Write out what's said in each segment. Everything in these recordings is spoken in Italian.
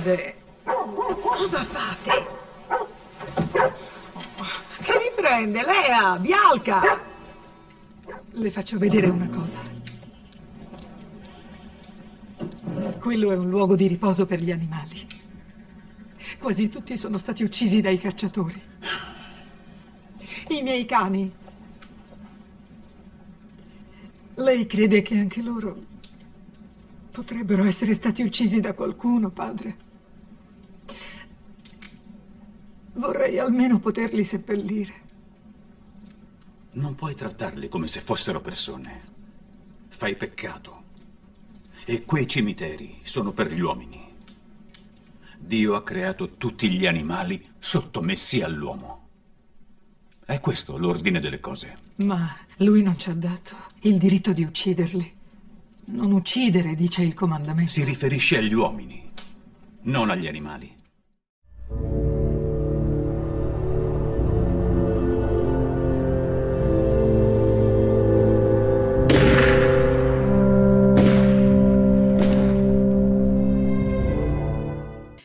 succede? Cosa fate? Che vi prende? Lea, Bialca! Le faccio vedere una cosa. Quello è un luogo di riposo per gli animali. Quasi tutti sono stati uccisi dai cacciatori. I miei cani. Lei crede che anche loro Potrebbero essere stati uccisi da qualcuno, padre. Vorrei almeno poterli seppellire. Non puoi trattarli come se fossero persone. Fai peccato. E quei cimiteri sono per gli uomini. Dio ha creato tutti gli animali sottomessi all'uomo. È questo l'ordine delle cose. Ma lui non ci ha dato il diritto di ucciderli. Non uccidere, dice il comandamento. Si riferisce agli uomini, non agli animali.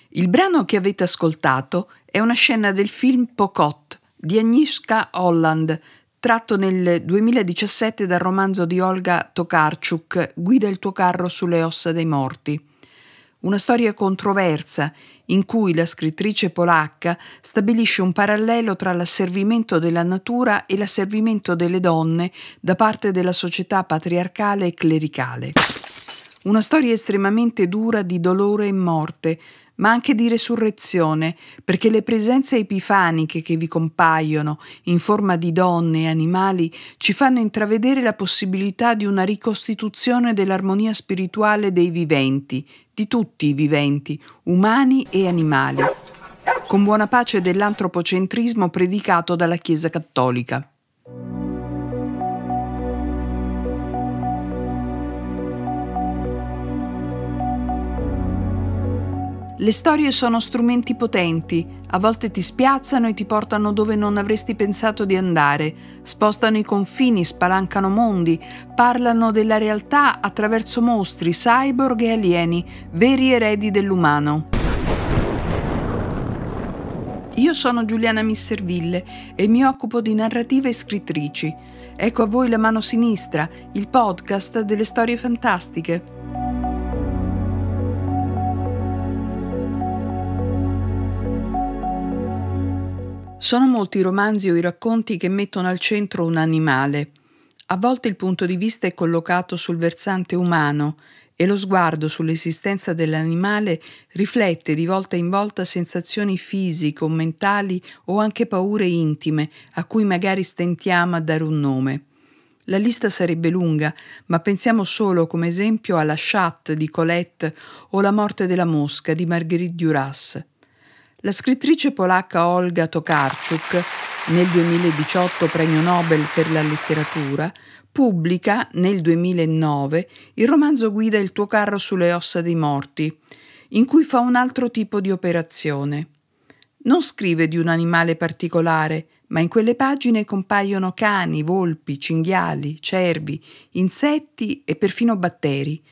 Il brano che avete ascoltato è una scena del film Pocot di Agnieszka Holland, tratto nel 2017 dal romanzo di Olga Tokarczuk Guida il tuo carro sulle ossa dei morti. Una storia controversa in cui la scrittrice polacca stabilisce un parallelo tra l'asservimento della natura e l'asservimento delle donne da parte della società patriarcale e clericale. Una storia estremamente dura di dolore e morte, ma anche di resurrezione, perché le presenze epifaniche che vi compaiono in forma di donne e animali ci fanno intravedere la possibilità di una ricostituzione dell'armonia spirituale dei viventi, di tutti i viventi, umani e animali, con buona pace dell'antropocentrismo predicato dalla Chiesa cattolica. Le storie sono strumenti potenti, a volte ti spiazzano e ti portano dove non avresti pensato di andare, spostano i confini, spalancano mondi, parlano della realtà attraverso mostri, cyborg e alieni, veri eredi dell'umano. Io sono Giuliana Misserville e mi occupo di narrative e scrittrici. Ecco a voi la mano sinistra, il podcast delle storie fantastiche. Sono molti i romanzi o i racconti che mettono al centro un animale. A volte il punto di vista è collocato sul versante umano e lo sguardo sull'esistenza dell'animale riflette di volta in volta sensazioni fisiche o mentali o anche paure intime a cui magari stentiamo a dare un nome. La lista sarebbe lunga, ma pensiamo solo come esempio alla chat di Colette o la morte della mosca di Marguerite Duras. La scrittrice polacca Olga Tokarczuk, nel 2018 premio Nobel per la letteratura, pubblica nel 2009 il romanzo guida Il tuo carro sulle ossa dei morti, in cui fa un altro tipo di operazione. Non scrive di un animale particolare, ma in quelle pagine compaiono cani, volpi, cinghiali, cervi, insetti e perfino batteri.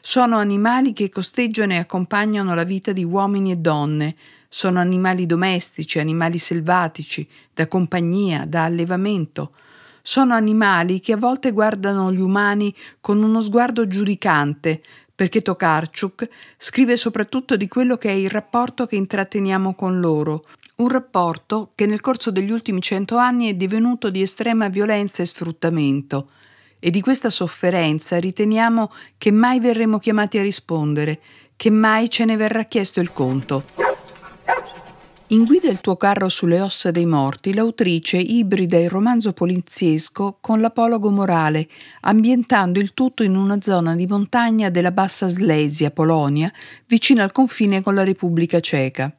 Sono animali che costeggiano e accompagnano la vita di uomini e donne, sono animali domestici, animali selvatici, da compagnia, da allevamento. Sono animali che a volte guardano gli umani con uno sguardo giudicante, perché Tokarczuk scrive soprattutto di quello che è il rapporto che intratteniamo con loro, un rapporto che nel corso degli ultimi cento anni è divenuto di estrema violenza e sfruttamento. E di questa sofferenza riteniamo che mai verremo chiamati a rispondere, che mai ce ne verrà chiesto il conto. In Guida il tuo carro sulle ossa dei morti, l'autrice ibrida il romanzo poliziesco con l'apologo morale, ambientando il tutto in una zona di montagna della Bassa Slesia, Polonia, vicino al confine con la Repubblica Ceca.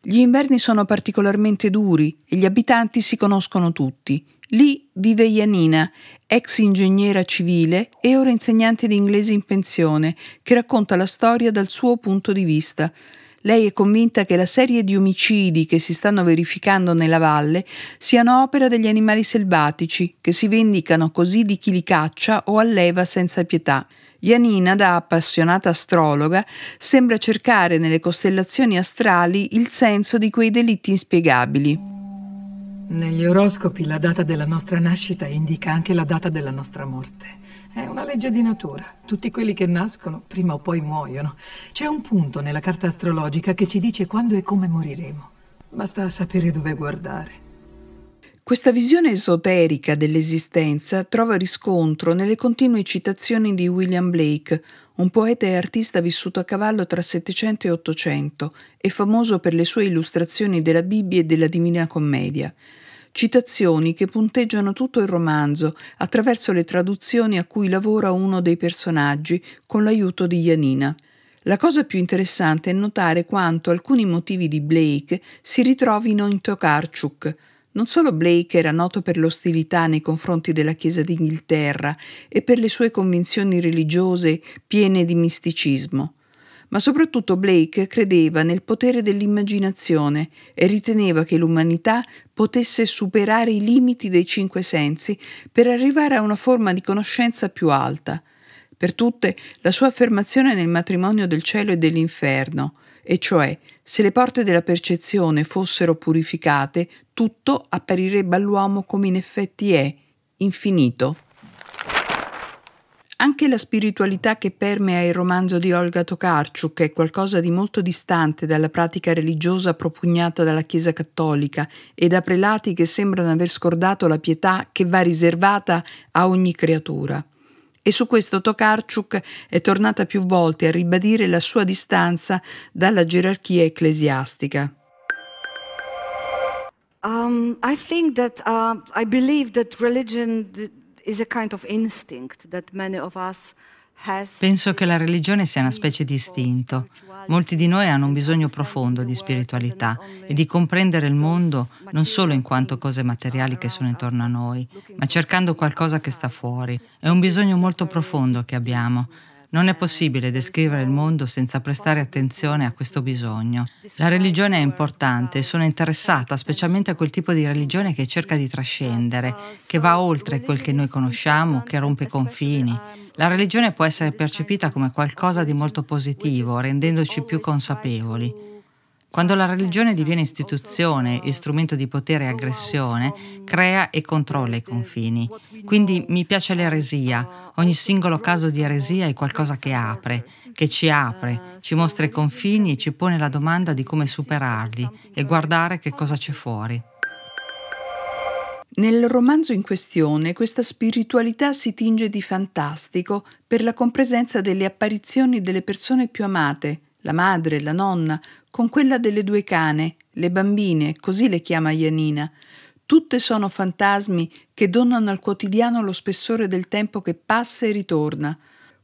Gli inverni sono particolarmente duri e gli abitanti si conoscono tutti. Lì vive Janina, ex ingegnera civile e ora insegnante di inglese in pensione, che racconta la storia dal suo punto di vista – lei è convinta che la serie di omicidi che si stanno verificando nella valle siano opera degli animali selvatici, che si vendicano così di chi li caccia o alleva senza pietà. Janina, da appassionata astrologa, sembra cercare nelle costellazioni astrali il senso di quei delitti inspiegabili. Negli oroscopi la data della nostra nascita indica anche la data della nostra morte. È una legge di natura. Tutti quelli che nascono prima o poi muoiono. C'è un punto nella carta astrologica che ci dice quando e come moriremo. Basta sapere dove guardare. Questa visione esoterica dell'esistenza trova riscontro nelle continue citazioni di William Blake, un poeta e artista vissuto a cavallo tra Settecento e Ottocento e famoso per le sue illustrazioni della Bibbia e della Divina Commedia citazioni che punteggiano tutto il romanzo attraverso le traduzioni a cui lavora uno dei personaggi con l'aiuto di Janina. La cosa più interessante è notare quanto alcuni motivi di Blake si ritrovino in Tokarczuk. Non solo Blake era noto per l'ostilità nei confronti della Chiesa d'Inghilterra e per le sue convinzioni religiose piene di misticismo ma soprattutto Blake credeva nel potere dell'immaginazione e riteneva che l'umanità potesse superare i limiti dei cinque sensi per arrivare a una forma di conoscenza più alta. Per tutte, la sua affermazione nel matrimonio del cielo e dell'inferno, e cioè se le porte della percezione fossero purificate, tutto apparirebbe all'uomo come in effetti è, infinito. Anche la spiritualità che permea il romanzo di Olga Tokarczuk è qualcosa di molto distante dalla pratica religiosa propugnata dalla Chiesa cattolica e da prelati che sembrano aver scordato la pietà che va riservata a ogni creatura. E su questo Tokarczuk è tornata più volte a ribadire la sua distanza dalla gerarchia ecclesiastica. Um, I think that uh, I believe that religion. Penso che la religione sia una specie di istinto. Molti di noi hanno un bisogno profondo di spiritualità e di comprendere il mondo non solo in quanto cose materiali che sono intorno a noi, ma cercando qualcosa che sta fuori. È un bisogno molto profondo che abbiamo non è possibile descrivere il mondo senza prestare attenzione a questo bisogno. La religione è importante e sono interessata specialmente a quel tipo di religione che cerca di trascendere, che va oltre quel che noi conosciamo, che rompe i confini. La religione può essere percepita come qualcosa di molto positivo, rendendoci più consapevoli. Quando la religione diviene istituzione e strumento di potere e aggressione, crea e controlla i confini. Quindi mi piace l'eresia. Ogni singolo caso di eresia è qualcosa che apre, che ci apre, ci mostra i confini e ci pone la domanda di come superarli e guardare che cosa c'è fuori. Nel romanzo in questione questa spiritualità si tinge di fantastico per la compresenza delle apparizioni delle persone più amate, la madre, la nonna, con quella delle due cane, le bambine, così le chiama Janina. Tutte sono fantasmi che donano al quotidiano lo spessore del tempo che passa e ritorna,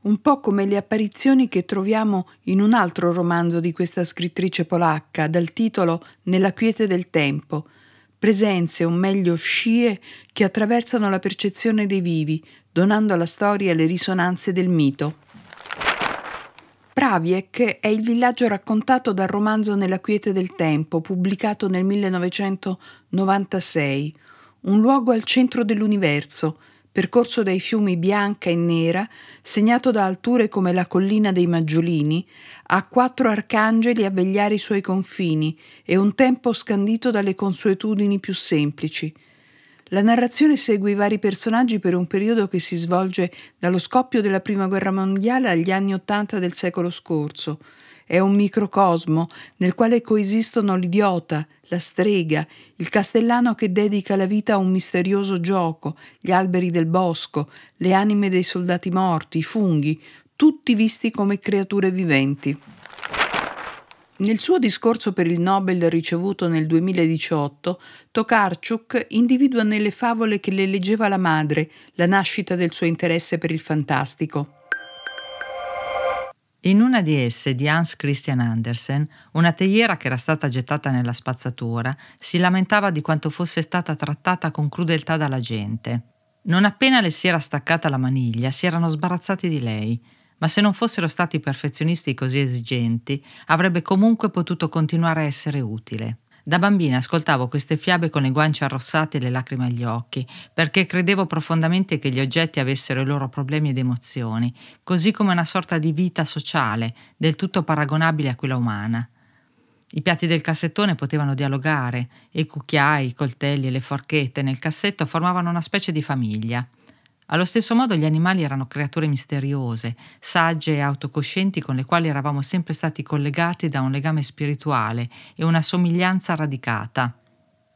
un po' come le apparizioni che troviamo in un altro romanzo di questa scrittrice polacca dal titolo Nella quiete del tempo, presenze o meglio scie che attraversano la percezione dei vivi, donando alla storia le risonanze del mito. Praviec è il villaggio raccontato dal romanzo Nella quiete del tempo, pubblicato nel 1996, un luogo al centro dell'universo, percorso dai fiumi Bianca e Nera, segnato da alture come la collina dei Maggiolini, ha quattro arcangeli a vegliare i suoi confini e un tempo scandito dalle consuetudini più semplici – la narrazione segue i vari personaggi per un periodo che si svolge dallo scoppio della Prima Guerra Mondiale agli anni Ottanta del secolo scorso. È un microcosmo nel quale coesistono l'idiota, la strega, il castellano che dedica la vita a un misterioso gioco, gli alberi del bosco, le anime dei soldati morti, i funghi, tutti visti come creature viventi. Nel suo discorso per il Nobel ricevuto nel 2018, Tokarczuk individua nelle favole che le leggeva la madre la nascita del suo interesse per il fantastico. In una di esse di Hans Christian Andersen, una teiera che era stata gettata nella spazzatura si lamentava di quanto fosse stata trattata con crudeltà dalla gente. Non appena le si era staccata la maniglia, si erano sbarazzati di lei ma se non fossero stati perfezionisti così esigenti, avrebbe comunque potuto continuare a essere utile. Da bambina ascoltavo queste fiabe con le guance arrossate e le lacrime agli occhi, perché credevo profondamente che gli oggetti avessero i loro problemi ed emozioni, così come una sorta di vita sociale, del tutto paragonabile a quella umana. I piatti del cassettone potevano dialogare, e i cucchiai, i coltelli e le forchette nel cassetto formavano una specie di famiglia. Allo stesso modo gli animali erano creature misteriose, sagge e autocoscienti con le quali eravamo sempre stati collegati da un legame spirituale e una somiglianza radicata.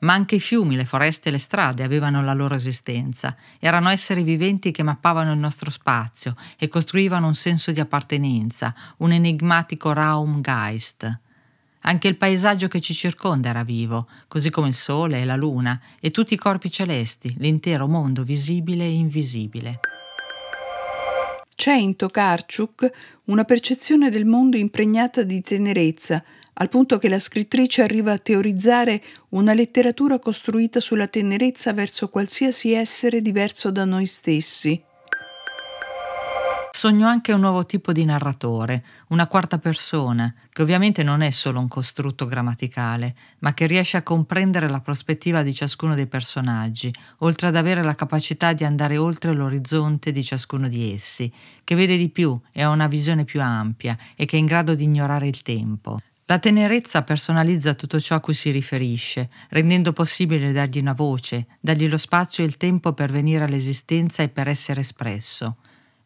Ma anche i fiumi, le foreste e le strade avevano la loro esistenza, erano esseri viventi che mappavano il nostro spazio e costruivano un senso di appartenenza, un enigmatico Raumgeist. Anche il paesaggio che ci circonda era vivo, così come il sole e la luna e tutti i corpi celesti, l'intero mondo visibile e invisibile. C'è in Tokarczuk una percezione del mondo impregnata di tenerezza, al punto che la scrittrice arriva a teorizzare una letteratura costruita sulla tenerezza verso qualsiasi essere diverso da noi stessi. Sogno anche un nuovo tipo di narratore, una quarta persona, che ovviamente non è solo un costrutto grammaticale, ma che riesce a comprendere la prospettiva di ciascuno dei personaggi, oltre ad avere la capacità di andare oltre l'orizzonte di ciascuno di essi, che vede di più e ha una visione più ampia e che è in grado di ignorare il tempo. La tenerezza personalizza tutto ciò a cui si riferisce, rendendo possibile dargli una voce, dargli lo spazio e il tempo per venire all'esistenza e per essere espresso.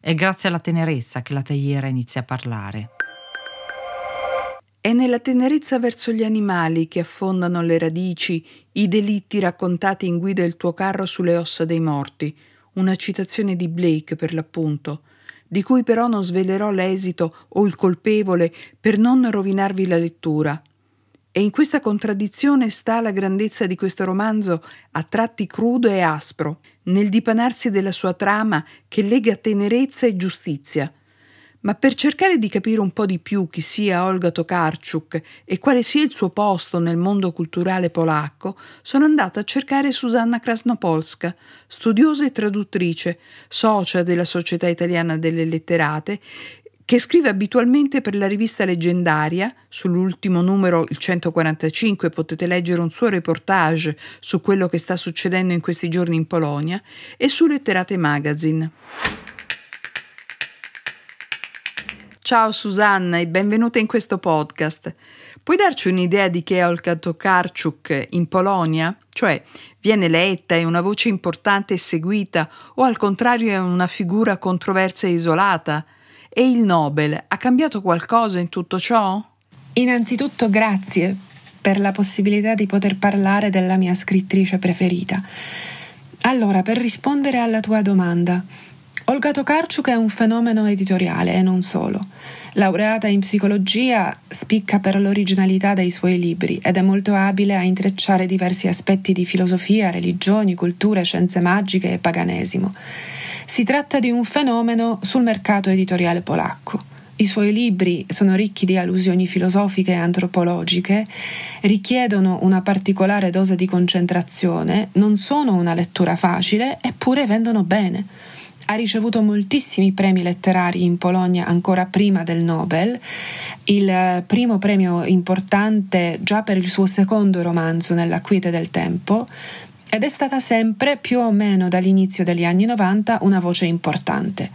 È grazie alla tenerezza che la tagliera inizia a parlare. È nella tenerezza verso gli animali che affondano le radici i delitti raccontati in Guida il tuo carro sulle ossa dei morti, una citazione di Blake per l'appunto, di cui però non svelerò l'esito o il colpevole per non rovinarvi la lettura. E in questa contraddizione sta la grandezza di questo romanzo, a tratti crudo e aspro, nel dipanarsi della sua trama che lega tenerezza e giustizia. Ma per cercare di capire un po' di più chi sia Olga Tokarczuk e quale sia il suo posto nel mondo culturale polacco, sono andata a cercare Susanna Krasnopolska, studiosa e traduttrice, socia della Società Italiana delle Letterate, che scrive abitualmente per la rivista leggendaria, sull'ultimo numero, il 145, potete leggere un suo reportage su quello che sta succedendo in questi giorni in Polonia, e su Letterate Magazine. Ciao Susanna e benvenuta in questo podcast. Puoi darci un'idea di chi è Olga Tokarczuk in Polonia? Cioè, viene letta, è una voce importante e seguita o al contrario è una figura controversa e isolata? E il Nobel ha cambiato qualcosa in tutto ciò? Innanzitutto grazie per la possibilità di poter parlare della mia scrittrice preferita. Allora, per rispondere alla tua domanda, Olga Tokarczuk è un fenomeno editoriale e non solo. Laureata in psicologia, spicca per l'originalità dei suoi libri ed è molto abile a intrecciare diversi aspetti di filosofia, religioni, culture, scienze magiche e paganesimo. Si tratta di un fenomeno sul mercato editoriale polacco. I suoi libri sono ricchi di allusioni filosofiche e antropologiche, richiedono una particolare dose di concentrazione, non sono una lettura facile, eppure vendono bene. Ha ricevuto moltissimi premi letterari in Polonia ancora prima del Nobel. Il eh, primo premio importante già per il suo secondo romanzo, Nella quiete del tempo, ed è stata sempre, più o meno dall'inizio degli anni 90, una voce importante.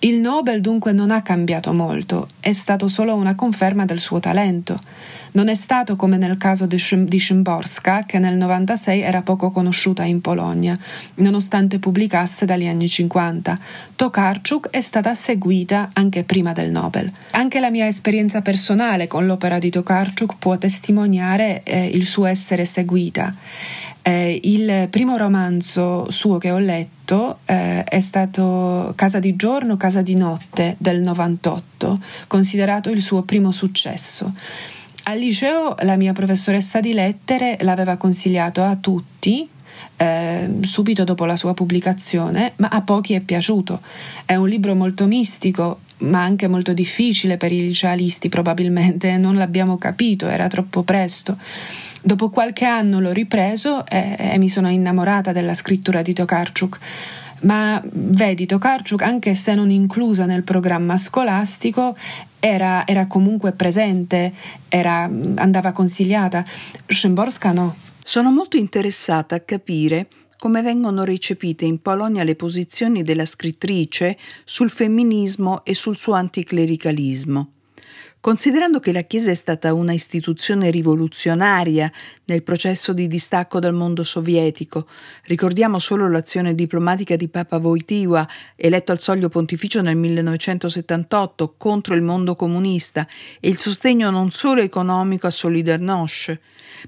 Il Nobel dunque non ha cambiato molto, è stato solo una conferma del suo talento. Non è stato come nel caso di, Szymborska, che nel 96 era poco conosciuta in Polonia, nonostante pubblicasse dagli anni 50. Tokarczuk è stata seguita anche prima del Nobel. Anche la mia esperienza personale con l'opera di Tokarczuk può testimoniare eh, il suo essere seguita. Eh, il primo romanzo suo che ho letto eh, è stato Casa di giorno, Casa di notte del 98, considerato il suo primo successo. Al liceo la mia professoressa di lettere l'aveva consigliato a tutti eh, subito dopo la sua pubblicazione, ma a pochi è piaciuto. È un libro molto mistico, ma anche molto difficile per i licealisti probabilmente, non l'abbiamo capito, era troppo presto. Dopo qualche anno l'ho ripreso e, e mi sono innamorata della scrittura di Tokarczuk. Ma vedi, Tokarczuk, anche se non inclusa nel programma scolastico, era, era comunque presente, era, andava consigliata. Szymborska no. Sono molto interessata a capire come vengono recepite in Polonia le posizioni della scrittrice sul femminismo e sul suo anticlericalismo. Considerando che la Chiesa è stata una istituzione rivoluzionaria nel processo di distacco dal mondo sovietico, ricordiamo solo l'azione diplomatica di Papa Wojtyła, eletto al soglio pontificio nel 1978 contro il mondo comunista, e il sostegno non solo economico a Solidarnosc,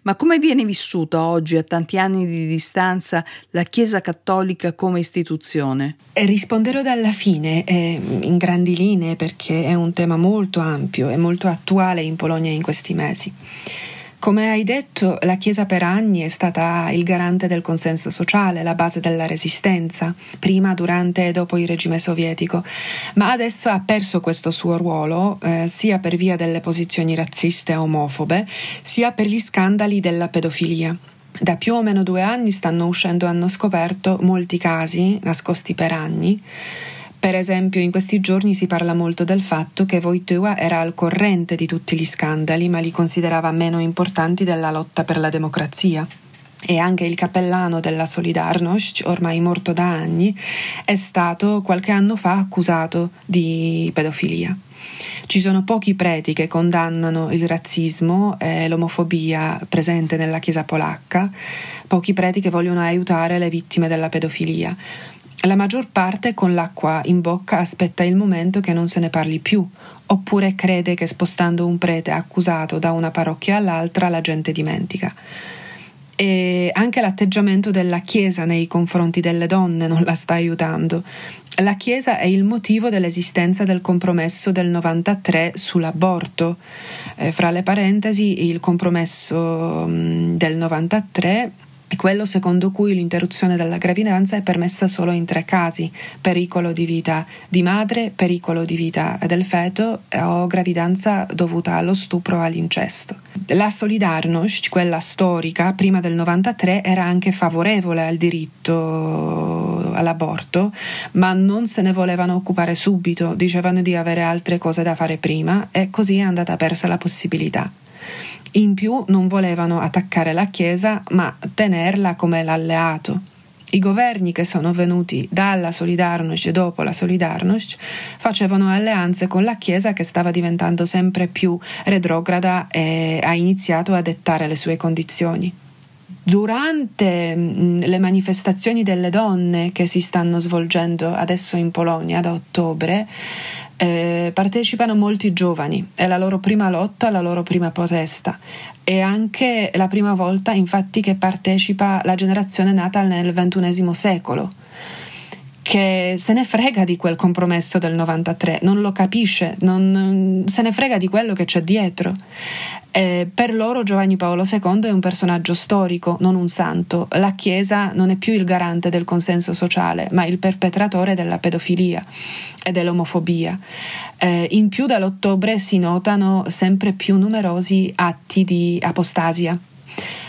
ma come viene vissuta oggi, a tanti anni di distanza, la Chiesa cattolica come istituzione? Eh, risponderò dalla fine, eh, in grandi linee, perché è un tema molto ampio e molto attuale in Polonia in questi mesi. Come hai detto, la Chiesa per anni è stata il garante del consenso sociale, la base della resistenza, prima, durante e dopo il regime sovietico, ma adesso ha perso questo suo ruolo eh, sia per via delle posizioni razziste e omofobe, sia per gli scandali della pedofilia. Da più o meno due anni stanno uscendo, hanno scoperto molti casi nascosti per anni per esempio, in questi giorni si parla molto del fatto che Wojtyła era al corrente di tutti gli scandali, ma li considerava meno importanti della lotta per la democrazia. E anche il cappellano della Solidarnosc, ormai morto da anni, è stato qualche anno fa accusato di pedofilia. Ci sono pochi preti che condannano il razzismo e l'omofobia presente nella Chiesa polacca, pochi preti che vogliono aiutare le vittime della pedofilia. La maggior parte con l'acqua in bocca aspetta il momento che non se ne parli più, oppure crede che spostando un prete accusato da una parrocchia all'altra la gente dimentica. E anche l'atteggiamento della Chiesa nei confronti delle donne non la sta aiutando. La Chiesa è il motivo dell'esistenza del compromesso del 93 sull'aborto. Eh, fra le parentesi, il compromesso mm, del 93 è quello secondo cui l'interruzione della gravidanza è permessa solo in tre casi, pericolo di vita di madre, pericolo di vita del feto o gravidanza dovuta allo stupro o all'incesto. La Solidarnosc, quella storica, prima del 93 era anche favorevole al diritto all'aborto, ma non se ne volevano occupare subito, dicevano di avere altre cose da fare prima e così è andata persa la possibilità. In più non volevano attaccare la Chiesa, ma tenerla come l'alleato. I governi che sono venuti dalla Solidarnosc e dopo la Solidarnosc facevano alleanze con la Chiesa che stava diventando sempre più retrograda e ha iniziato a dettare le sue condizioni. Durante mm, le manifestazioni delle donne che si stanno svolgendo adesso in Polonia da ottobre, eh, partecipano molti giovani, è la loro prima lotta, la loro prima protesta. È anche la prima volta, infatti, che partecipa la generazione nata nel XXI secolo, che se ne frega di quel compromesso del 93, non lo capisce, non, se ne frega di quello che c'è dietro. Eh, per loro Giovanni Paolo II è un personaggio storico, non un santo. La Chiesa non è più il garante del consenso sociale, ma il perpetratore della pedofilia e dell'omofobia. Eh, in più dall'ottobre si notano sempre più numerosi atti di apostasia.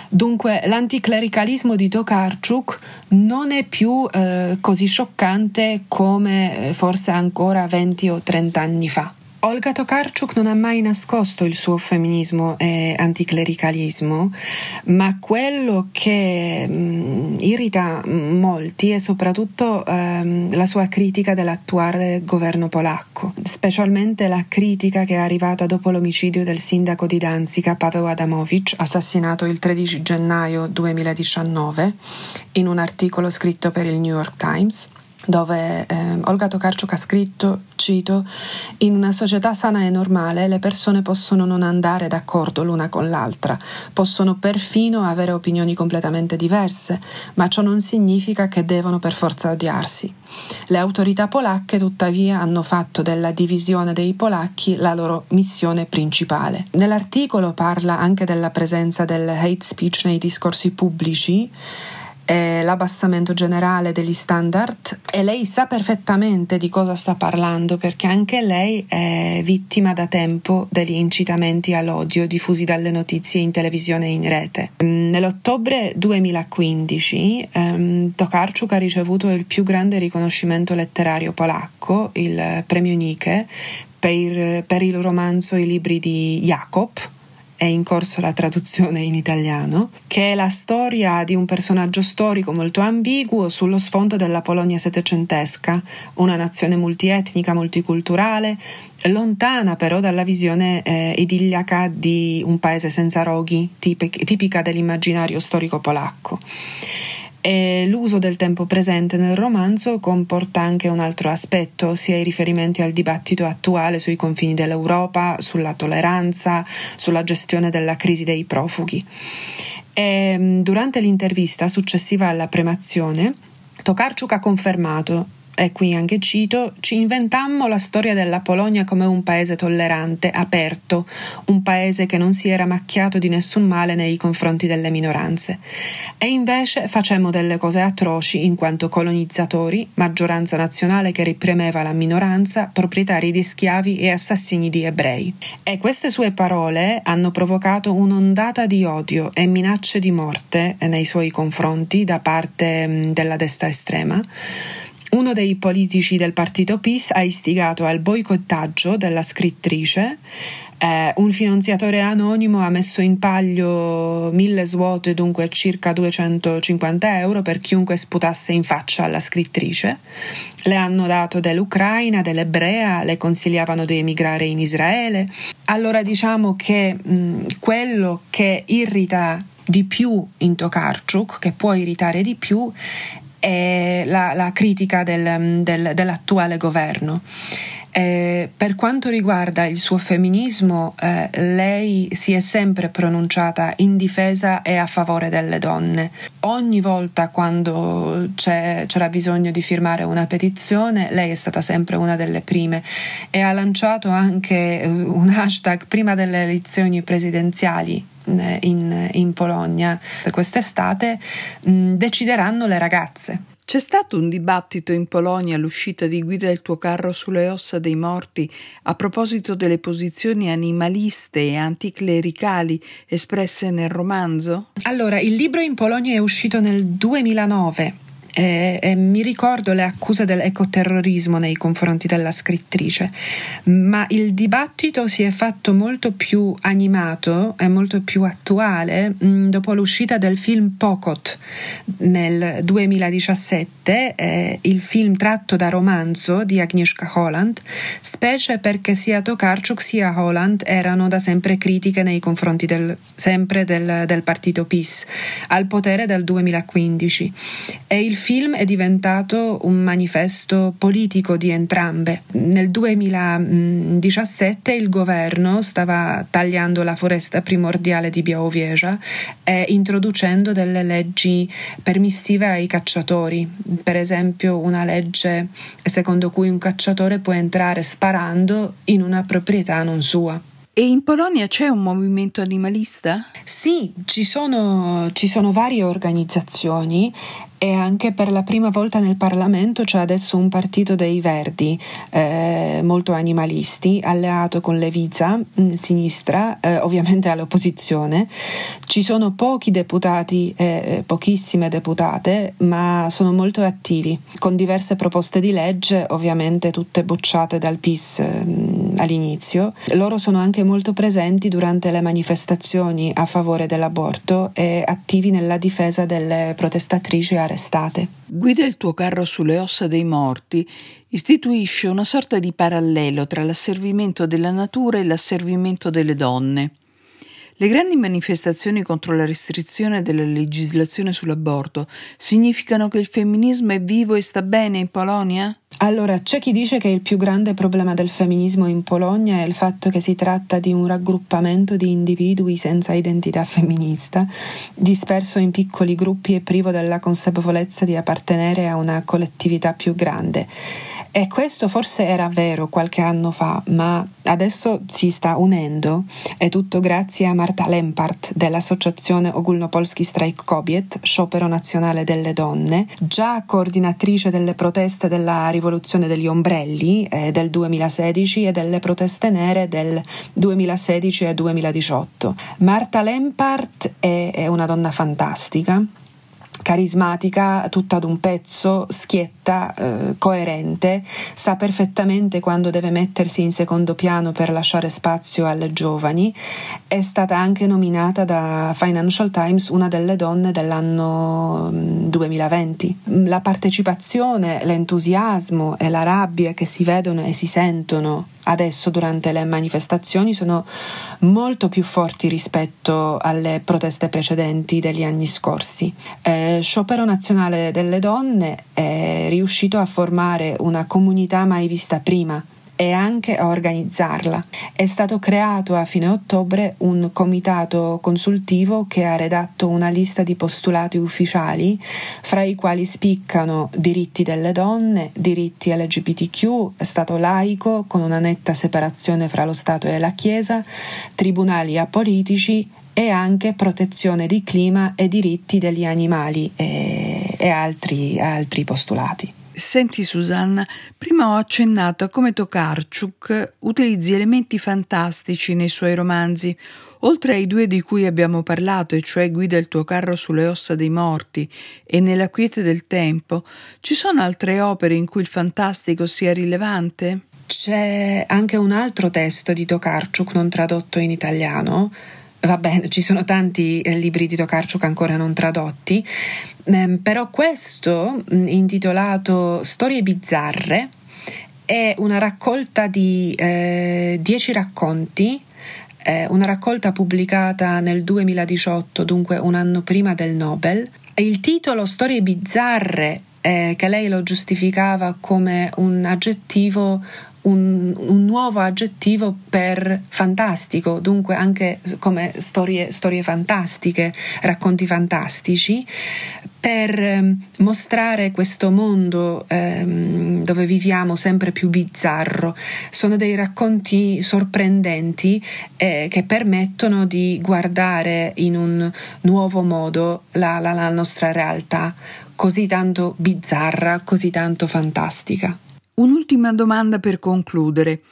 Dunque l'anticlericalismo di Tokarczuk non è più eh, così scioccante come eh, forse ancora 20 o 30 anni fa. Olga Tokarczuk non ha mai nascosto il suo femminismo e anticlericalismo, ma quello che mh, mm, irrita molti è soprattutto ehm, la sua critica dell'attuale governo polacco, specialmente la critica che è arrivata dopo l'omicidio del sindaco di Danzica Paweł Adamowicz, assassinato il 13 gennaio 2019, in un articolo scritto per il New York Times dove eh, Olga Tokarczuk ha scritto, cito, in una società sana e normale le persone possono non andare d'accordo l'una con l'altra, possono perfino avere opinioni completamente diverse, ma ciò non significa che devono per forza odiarsi. Le autorità polacche tuttavia hanno fatto della divisione dei polacchi la loro missione principale. Nell'articolo parla anche della presenza del hate speech nei discorsi pubblici, eh, l'abbassamento generale degli standard e lei sa perfettamente di cosa sta parlando perché anche lei è vittima da tempo degli incitamenti all'odio diffusi dalle notizie in televisione e in rete. Mm, nell'ottobre 2015 ehm, Tokarczuk ha ricevuto il più grande riconoscimento letterario polacco, il premio Nike, per, per il romanzo I libri di Jakob, è in corso la traduzione in italiano, che è la storia di un personaggio storico molto ambiguo sullo sfondo della Polonia settecentesca, una nazione multietnica, multiculturale, lontana però dalla visione eh, idilliaca di un paese senza roghi, tipica dell'immaginario storico polacco e l'uso del tempo presente nel romanzo comporta anche un altro aspetto, sia i riferimenti al dibattito attuale sui confini dell'Europa, sulla tolleranza, sulla gestione della crisi dei profughi. E, ehm, durante l'intervista successiva alla premazione, Tokarczuk ha confermato e qui anche cito, ci inventammo la storia della Polonia come un paese tollerante, aperto, un paese che non si era macchiato di nessun male nei confronti delle minoranze. E invece facemmo delle cose atroci in quanto colonizzatori, maggioranza nazionale che ripremeva la minoranza, proprietari di schiavi e assassini di ebrei. E queste sue parole hanno provocato un'ondata di odio e minacce di morte nei suoi confronti da parte della destra estrema uno dei politici del partito PIS ha istigato al boicottaggio della scrittrice. Eh, un finanziatore anonimo ha messo in paglio mille svuote, dunque circa 250 euro, per chiunque sputasse in faccia alla scrittrice. Le hanno dato dell'Ucraina, dell'Ebrea, le consigliavano di emigrare in Israele. Allora diciamo che mh, quello che irrita di più in Tokarczuk, che può irritare di più, e la, la critica del, del, dell'attuale governo. Eh, per quanto riguarda il suo femminismo, eh, lei si è sempre pronunciata in difesa e a favore delle donne. Ogni volta quando c'era bisogno di firmare una petizione, lei è stata sempre una delle prime e ha lanciato anche eh, un hashtag prima delle elezioni presidenziali eh, in, in, Polonia quest'estate, mh, mm, decideranno le ragazze. C'è stato un dibattito in Polonia all'uscita di Guida il tuo carro sulle ossa dei morti a proposito delle posizioni animaliste e anticlericali espresse nel romanzo? Allora, il libro in Polonia è uscito nel 2009 e, e mi ricordo le accuse dell'ecoterrorismo nei confronti della scrittrice, ma il dibattito si è fatto molto più animato e molto più attuale mh, mm, dopo l'uscita del film Pocot nel 2017, eh, il film tratto da romanzo di Agnieszka Holland, specie perché sia Tokarczuk sia Holland erano da sempre critiche nei confronti del, sempre del, del partito PIS al potere dal 2015. E il film è diventato un manifesto politico di entrambe. Nel 2017 il governo stava tagliando la foresta primordiale di Białowieża e introducendo delle leggi permissive ai cacciatori, per esempio una legge secondo cui un cacciatore può entrare sparando in una proprietà non sua. E in Polonia c'è un movimento animalista? Sì, ci sono, ci sono varie organizzazioni e anche per la prima volta nel Parlamento c'è adesso un partito dei Verdi, eh, molto animalisti, alleato con Leviza, mm, sinistra, eh, ovviamente all'opposizione. Ci sono pochi deputati eh, pochissime deputate, ma sono molto attivi, con diverse proposte di legge, ovviamente tutte bocciate dal PIS mm, all'inizio, loro sono anche molto presenti durante le manifestazioni a favore dell'aborto e attivi nella difesa delle protestatrici arrestate. Guida il tuo carro sulle ossa dei morti istituisce una sorta di parallelo tra l'asservimento della natura e l'asservimento delle donne. Le grandi manifestazioni contro la restrizione della legislazione sull'aborto significano che il femminismo è vivo e sta bene in Polonia? Allora, c'è chi dice che il più grande problema del femminismo in Polonia è il fatto che si tratta di un raggruppamento di individui senza identità femminista, disperso in piccoli gruppi e privo della consapevolezza di appartenere a una collettività più grande. E questo forse era vero qualche anno fa, ma adesso si sta unendo. È tutto grazie a Marta Lempart dell'associazione Ogólnopolski Strike Kobiet, sciopero nazionale delle donne, già coordinatrice delle proteste della rivoluzione degli ombrelli eh, del 2016 e delle proteste nere del 2016 e 2018. Marta Lempart è, è una donna fantastica, carismatica, tutta ad un pezzo, schietta diretta, eh, coerente, sa perfettamente quando deve mettersi in secondo piano per lasciare spazio alle giovani, è stata anche nominata da Financial Times una delle donne dell'anno 2020. Mm, la partecipazione, l'entusiasmo e la rabbia che si vedono e si sentono adesso durante le manifestazioni sono molto più forti rispetto alle proteste precedenti degli anni scorsi. Eh, sciopero nazionale delle donne è eh, riuscito a formare una comunità mai vista prima e anche a organizzarla. È stato creato a fine ottobre un comitato consultivo che ha redatto una lista di postulati ufficiali, fra i quali spiccano diritti delle donne, diritti LGBTQ, Stato laico con una netta separazione fra lo Stato e la Chiesa, tribunali apolitici e anche protezione di clima e diritti degli animali e, e altri, altri postulati. Senti Susanna, prima ho accennato a come Tokarczuk utilizzi elementi fantastici nei suoi romanzi, oltre ai due di cui abbiamo parlato, e cioè Guida il tuo carro sulle ossa dei morti e Nella quiete del tempo, ci sono altre opere in cui il fantastico sia rilevante? C'è anche un altro testo di Tokarczuk non tradotto in italiano, vabbè, ci sono tanti eh, libri di Tokarczuk ancora non tradotti, ehm, però questo, mm, intitolato Storie bizzarre, è una raccolta di eh, dieci racconti, eh, una raccolta pubblicata nel 2018, dunque un anno prima del Nobel. Il titolo Storie bizzarre, eh, che lei lo giustificava come un aggettivo un, un nuovo aggettivo per fantastico, dunque anche come storie, storie fantastiche, racconti fantastici, per ehm, mostrare questo mondo ehm, dove viviamo sempre più bizzarro. Sono dei racconti sorprendenti eh, che permettono di guardare in un nuovo modo la, la, la nostra realtà, così tanto bizzarra, così tanto fantastica. Un'ultima domanda per concludere.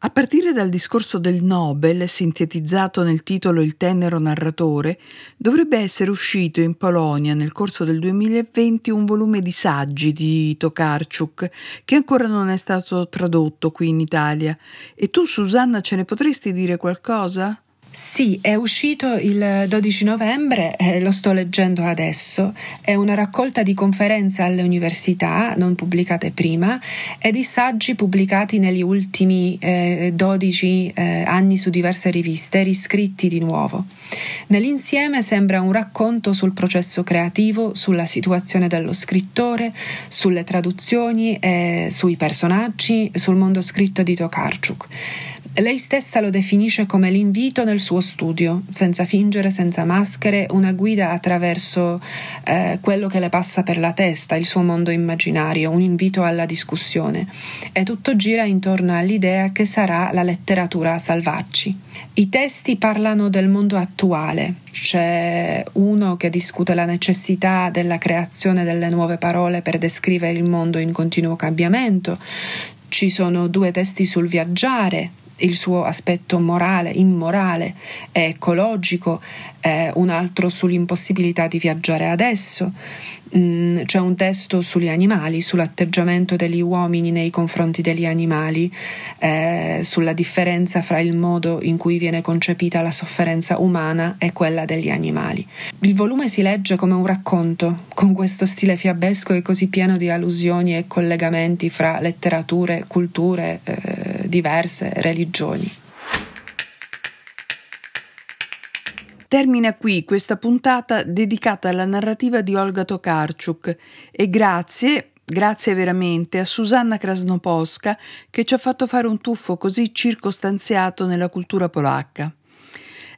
A partire dal discorso del Nobel, sintetizzato nel titolo Il tenero narratore, dovrebbe essere uscito in Polonia nel corso del 2020 un volume di saggi di Tokarczuk, che ancora non è stato tradotto qui in Italia. E tu, Susanna, ce ne potresti dire qualcosa? Sì, è uscito il 12 novembre, eh, lo sto leggendo adesso. È una raccolta di conferenze alle università, non pubblicate prima, e di saggi pubblicati negli ultimi eh, 12 eh, anni su diverse riviste, riscritti di nuovo. Nell'insieme sembra un racconto sul processo creativo, sulla situazione dello scrittore, sulle traduzioni, eh, sui personaggi, sul mondo scritto di Tokarczuk. Lei stessa lo definisce come l'invito nel suo studio, senza fingere, senza maschere, una guida attraverso eh, quello che le passa per la testa, il suo mondo immaginario, un invito alla discussione. E tutto gira intorno all'idea che sarà la letteratura a salvarci. I testi parlano del mondo attuale, c'è uno che discute la necessità della creazione delle nuove parole per descrivere il mondo in continuo cambiamento, ci sono due testi sul viaggiare, il suo aspetto morale, immorale e ecologico, eh, un altro sull'impossibilità di viaggiare adesso. Mm, c'è un testo sugli animali, sull'atteggiamento degli uomini nei confronti degli animali, eh, sulla differenza fra il modo in cui viene concepita la sofferenza umana e quella degli animali. Il volume si legge come un racconto, con questo stile fiabesco e così pieno di allusioni e collegamenti fra letterature, culture eh, diverse, religioni. Termina qui questa puntata dedicata alla narrativa di Olga Tokarczuk e grazie, grazie veramente a Susanna Krasnopolska che ci ha fatto fare un tuffo così circostanziato nella cultura polacca.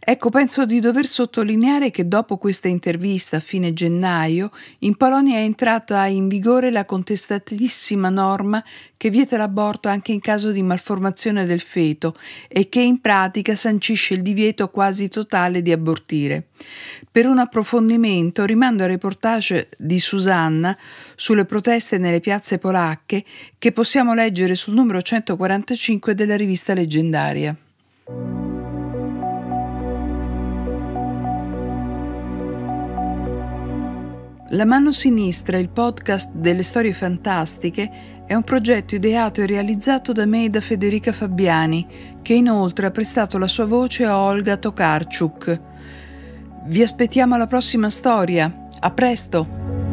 Ecco, penso di dover sottolineare che dopo questa intervista a fine gennaio in Polonia è entrata in vigore la contestatissima norma che vieta l'aborto anche in caso di malformazione del feto e che in pratica sancisce il divieto quasi totale di abortire. Per un approfondimento rimando al reportage di Susanna sulle proteste nelle piazze polacche che possiamo leggere sul numero 145 della rivista leggendaria. La mano sinistra, il podcast delle storie fantastiche, è un progetto ideato e realizzato da me e da Federica Fabiani, che inoltre ha prestato la sua voce a Olga Tokarczuk. Vi aspettiamo alla prossima storia. A presto!